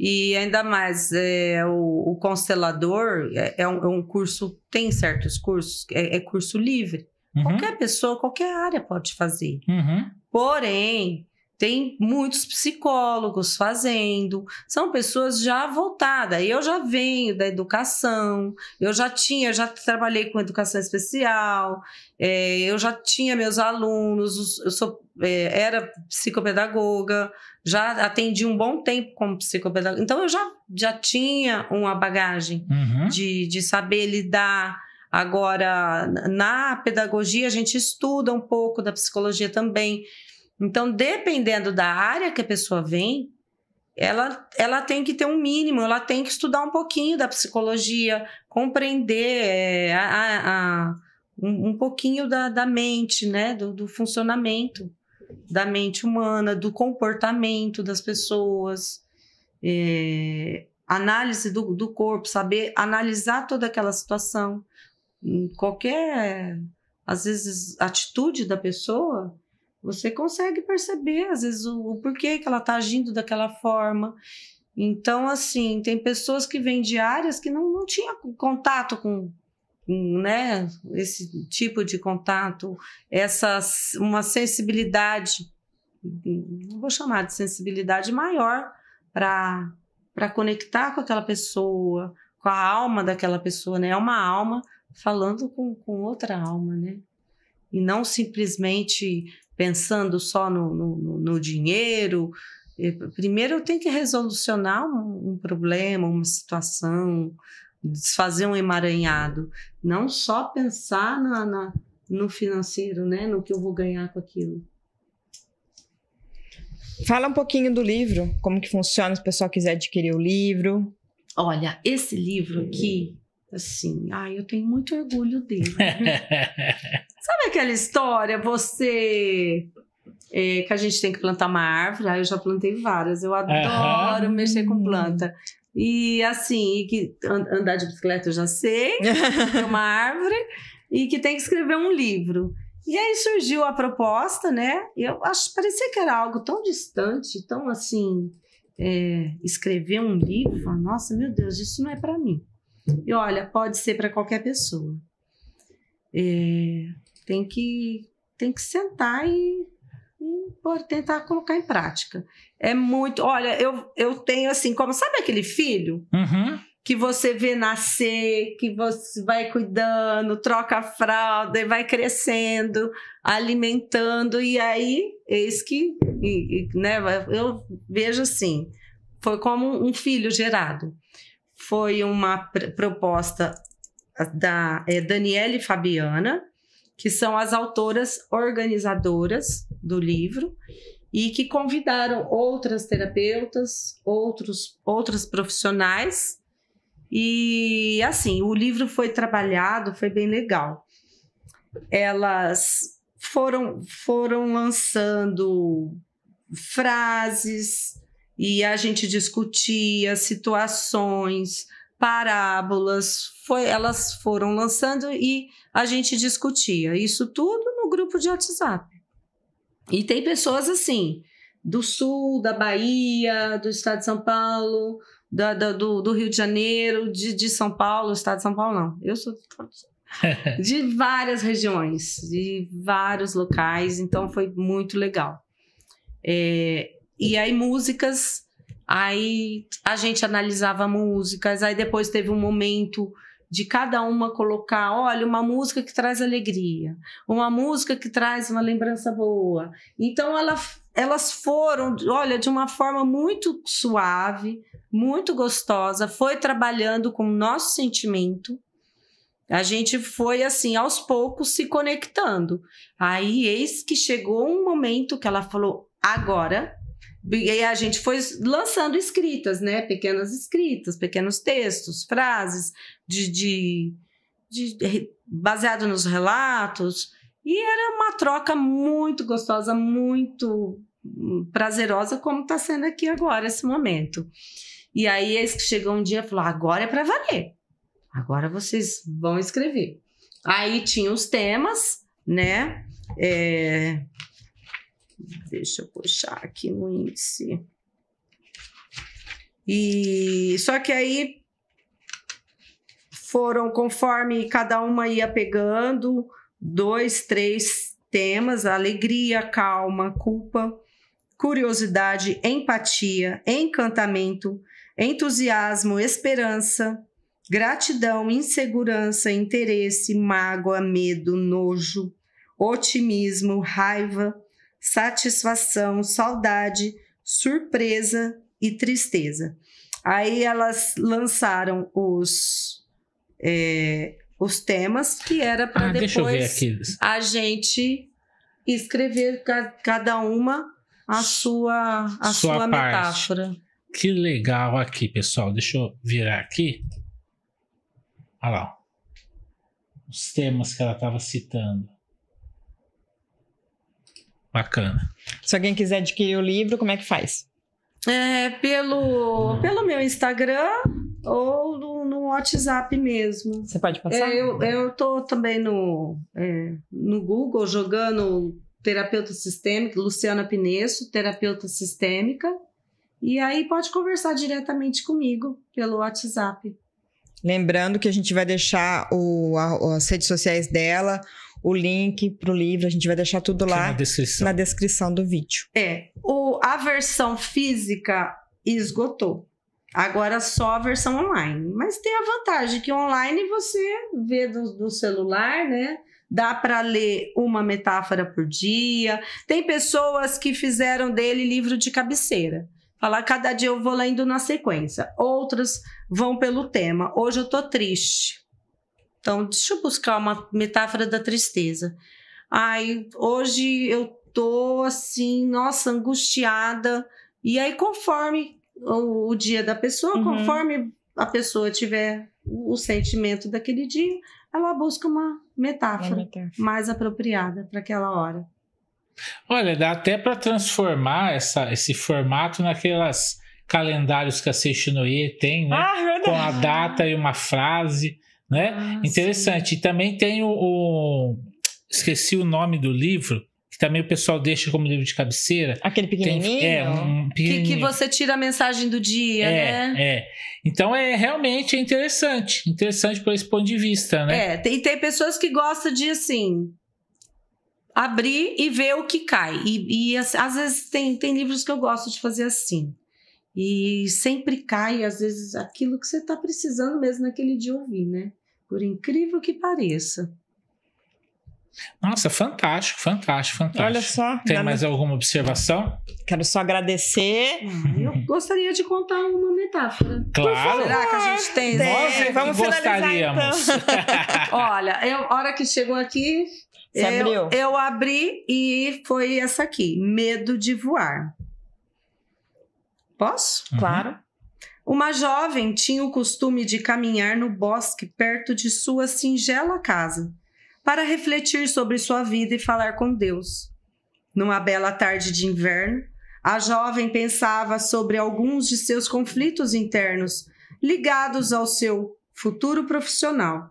E ainda mais, é, o, o Constelador é, é, um, é, um, curso, tem certos cursos, é, é curso livre. Uhum. Qualquer pessoa, qualquer área pode fazer. Uhum. Porém, tem muitos psicólogos fazendo, são pessoas já voltadas. Eu já venho da educação, eu já tinha, já trabalhei com educação especial, é, eu já tinha meus alunos, eu sou, é, era psicopedagoga, já atendi um bom tempo como psicopedagoga. Então eu já, já tinha uma bagagem uhum. de, de saber lidar. Agora, na pedagogia, a gente estuda um pouco da psicologia também. Então, dependendo da área que a pessoa vem, ela, ela tem que ter um mínimo, ela tem que estudar um pouquinho da psicologia, compreender é, a, a, um, um, pouquinho da, da mente, né? Do, do, funcionamento da mente humana, do comportamento das pessoas, é, análise do, do corpo, saber analisar toda aquela situação. Hum, qualquer, às vezes, atitude da pessoa você consegue perceber, às vezes, o, o porquê que ela está agindo daquela forma. Então, assim, tem pessoas que vêm de áreas que não, não tinha contato com, né, esse tipo de contato, essa uma sensibilidade, não vou chamar de sensibilidade maior para para conectar com aquela pessoa, com a alma daquela pessoa, né? É uma alma falando com, com outra alma, né? E não simplesmente pensando só no, no, no dinheiro. Primeiro eu tenho que resolucionar um, um problema, uma situação, desfazer um emaranhado. Não só pensar na, na, no financeiro, né? No que eu vou ganhar com aquilo. Fala um pouquinho do livro, como que funciona, se o pessoal quiser adquirir o livro. Olha, esse livro aqui, assim, ai, ah, eu tenho muito orgulho dele. Sabe aquela história, você é, que a gente tem que plantar uma árvore, ah, eu já plantei várias, eu adoro uhum. mexer com planta. E assim, e que andar de bicicleta eu já sei, uma árvore, e que tem que escrever um livro. E aí surgiu a proposta, né? Eu acho parecia que era algo tão distante, tão assim, é, escrever um livro. Nossa, meu Deus, isso não é para mim. E olha, pode ser para qualquer pessoa. É, tem que tem que sentar e, e por, tentar colocar em prática. É muito. Olha, eu, eu tenho assim, como sabe aquele filho uhum. que você vê nascer, que você vai cuidando, troca a fralda, e vai crescendo, alimentando e aí eis que, e, e, né? Eu vejo assim, foi como um filho gerado foi uma proposta ah, da é, e Fabiana, que são as autoras organizadoras do livro e que convidaram outras terapeutas, outros, outros profissionais. E assim, o livro foi trabalhado, foi bem legal. Elas foram, foram lançando frases, e a gente discutia situações, parábolas, foi, elas foram lançando e a gente discutia isso tudo no grupo de WhatsApp. E tem pessoas assim, do sul, da Bahia, do estado de São Paulo, da, da, do, do, Rio de Janeiro, de, de, São Paulo, estado de São Paulo não, eu sou de várias regiões, de vários locais, então foi muito legal. É, e aí músicas, aí a gente analisava músicas, aí depois teve um momento de cada uma colocar, olha, uma música que traz alegria, uma música que traz uma lembrança boa. Então ela, elas foram, olha, de uma forma muito suave, muito gostosa, foi trabalhando com o nosso sentimento. A gente foi assim, aos poucos, se conectando. Aí, eis que chegou um momento que ela falou: agora e a gente foi lançando escritas, né? Pequenas escritas, pequenos textos, frases de, de, de baseado nos relatos. E era uma troca muito gostosa, muito hum, prazerosa, como está sendo aqui agora, esse momento. E aí, eis que chegou um dia e falou: agora é para valer. Agora vocês vão escrever. Aí tinha os temas, né? É, Deixa eu puxar aqui no índice. E só que aí foram conforme cada uma ia pegando dois, três temas: alegria, calma, culpa, curiosidade, empatia, encantamento, entusiasmo, esperança, gratidão, insegurança, interesse, mágoa, medo, nojo, otimismo, raiva, satisfação, saudade, surpresa e tristeza. Aí elas lançaram os é, os temas que era para ah, depois a gente escrever cada uma a sua a sua, sua metáfora. Que legal aqui, pessoal. Deixa eu virar aqui. Olha lá. Os temas que ela estava citando. Bacana. Se alguém quiser adquirir o livro, como é que faz? É, pelo, pelo meu Instagram ou no, no WhatsApp mesmo. Você pode passar? É, eu, eu tô também no, é, no Google jogando terapeuta sistêmica, Luciana Pinesso, terapeuta sistêmica. E aí pode conversar diretamente comigo pelo WhatsApp. Lembrando que a gente vai deixar o, a, as redes sociais dela, o link para o livro, a gente vai deixar tudo lá na descrição. na descrição do vídeo. É, o, a versão física esgotou. Agora só a versão online. Mas tem a vantagem que online você vê do, do celular, né? Dá para ler uma metáfora por dia. Tem pessoas que fizeram dele livro de cabeceira. Falar cada dia eu vou lendo na sequência. Outras vão pelo tema. Hoje eu tô triste. Então, deixa eu buscar uma metáfora da tristeza. Aí, hoje eu tô assim, nossa, angustiada. E aí, conforme o, o dia da pessoa, uhum. conforme a pessoa tiver o, o, sentimento daquele dia, ela busca uma metáfora, uma metáfora. mais apropriada para aquela hora. Olha, dá até para transformar essa, esse formato naquelas calendários que a Seishinoye tem, né? Ah, é com a data e uma frase né? Ah, Interessante. Sim. E também tem o, o, Esqueci o nome do livro, que também o pessoal deixa como livro de cabeceira. Aquele pequenininho? Tem, é, um pequenininho. Que, que, você tira a mensagem do dia, é, né? É. Então, é realmente é interessante. Interessante por esse ponto de vista, né? É, e tem, tem pessoas que gostam de, assim, abrir e ver o que cai. E, e às vezes tem, tem livros que eu gosto de fazer assim. E sempre cai, às vezes, aquilo que você está precisando mesmo naquele dia ouvir, né? por incrível que pareça. Nossa, fantástico, fantástico, fantástico. Olha só. Tem mais alguma observação? Quero só agradecer. Ah, eu gostaria de contar uma metáfora. Claro. Será que a gente tem? tem. Nós é Vamos gostaríamos. Finalizar, então. Olha, a hora que chegou aqui, Você eu, abriu. eu abri e foi essa aqui: medo de voar. Posso? Uhum. Claro. Uma jovem tinha o costume de caminhar no bosque perto de sua singela casa, para refletir sobre sua vida e falar com Deus. Numa bela tarde de inverno, a jovem pensava sobre alguns de seus conflitos internos ligados ao seu futuro profissional,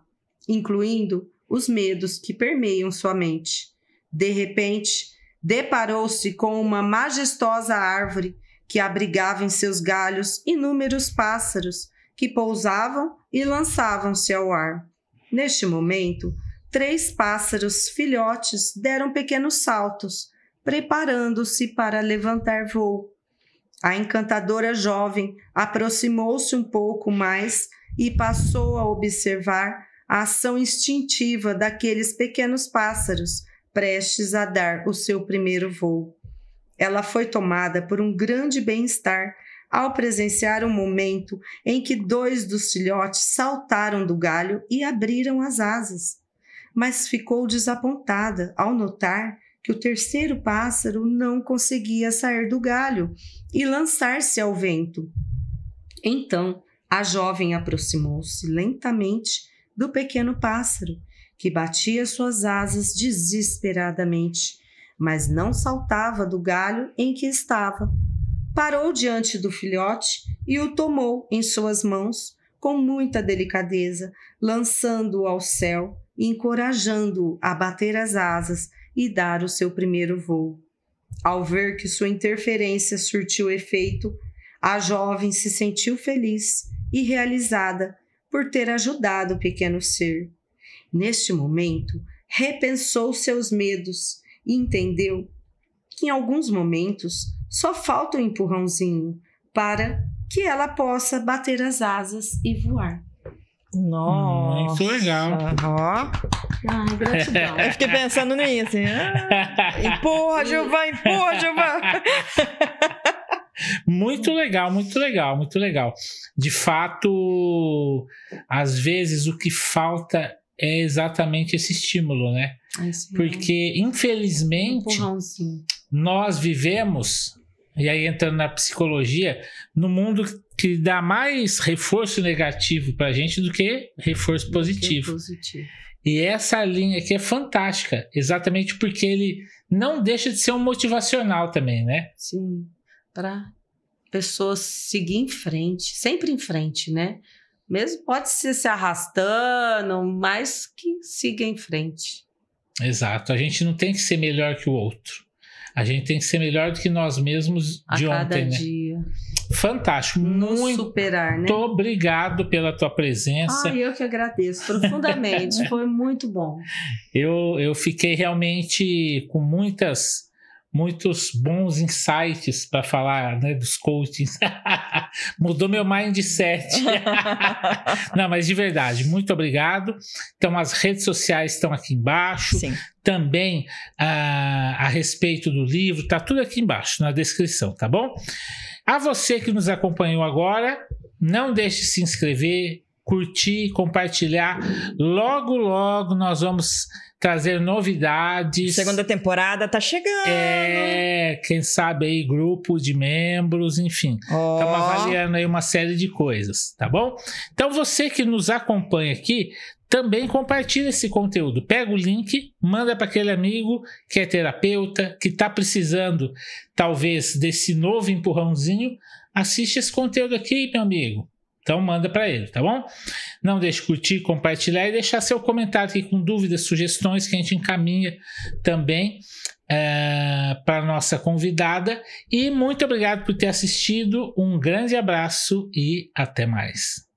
incluindo os medos que permeiam sua mente. De repente, deparou-se com uma majestosa árvore que abrigava em seus galhos inúmeros pássaros que pousavam e lançavam-se ao ar. Neste momento, três pássaros filhotes deram pequenos saltos, preparando-se para levantar voo. A encantadora jovem aproximou-se um pouco mais e passou a observar a ação instintiva daqueles pequenos pássaros prestes a dar o seu primeiro voo. Ela foi tomada por um grande bem-estar ao presenciar um momento em que dois dos filhotes saltaram do galho e abriram as asas. Mas ficou desapontada ao notar que o terceiro pássaro não conseguia sair do galho e lançar-se ao vento. Então, a jovem aproximou-se lentamente do pequeno pássaro, que batia suas asas desesperadamente mas não saltava do galho em que estava. Parou diante do filhote e o tomou em suas mãos com muita delicadeza, lançando-o ao céu e encorajando-o a bater as asas e dar o seu primeiro voo. Ao ver que sua interferência surtiu efeito, a jovem se sentiu feliz e realizada por ter ajudado o pequeno ser. Neste momento, repensou seus medos e entendeu que em alguns momentos só falta um empurrãozinho para que ela possa bater as asas e voar. Nossa. Muito hum, é legal. Uhum. Ai, gratidão. Eu fiquei pensando nisso. hein? empurra, Gilvan, empurra, Gilvan. Muito legal, muito legal, muito legal. De fato, às vezes o que falta é exatamente esse estímulo, né? Ah, porque, infelizmente, nós vivemos, e aí entrando na psicologia, no mundo que dá mais reforço negativo pra gente do que reforço positivo. positivo. E essa linha aqui é fantástica, exatamente porque ele não deixa de ser um motivacional também, né? Sim, para pessoas seguir em frente, sempre em frente, né? Mesmo pode ser se arrastando, mas que siga em frente. Exato. A gente não tem que ser melhor que o outro. A gente tem que ser melhor do que nós mesmos de a ontem, né? Dia. Fantástico. Nos muito superar, né? obrigado pela tua presença. Ah, eu que agradeço profundamente. Foi muito bom. Eu, eu fiquei realmente com muitas muitos bons insights para falar né, dos coachings. Mudou meu mindset. Não, mas de verdade, muito obrigado. Então, as redes sociais estão aqui embaixo. Sim. Também ah, a respeito do livro, tá tudo aqui embaixo na descrição, tá bom? A você que nos acompanhou agora, não deixe de se inscrever, curtir, compartilhar. Logo, logo nós vamos trazer novidades. Segunda temporada tá chegando. É, quem sabe aí grupo de membros, enfim. Estamos oh. avaliando aí uma série de coisas, tá bom? Então você que nos acompanha aqui, também compartilha esse conteúdo. Pega o link, manda para aquele amigo que é terapeuta, que está precisando talvez desse novo empurrãozinho. Assiste esse conteúdo aqui, meu amigo. Então manda para ele, tá bom? Não deixe de curtir, compartilhar e deixar seu comentário aqui com dúvidas, sugestões que a gente encaminha também é, para nossa convidada. E muito obrigado por ter assistido. Um grande abraço e até mais.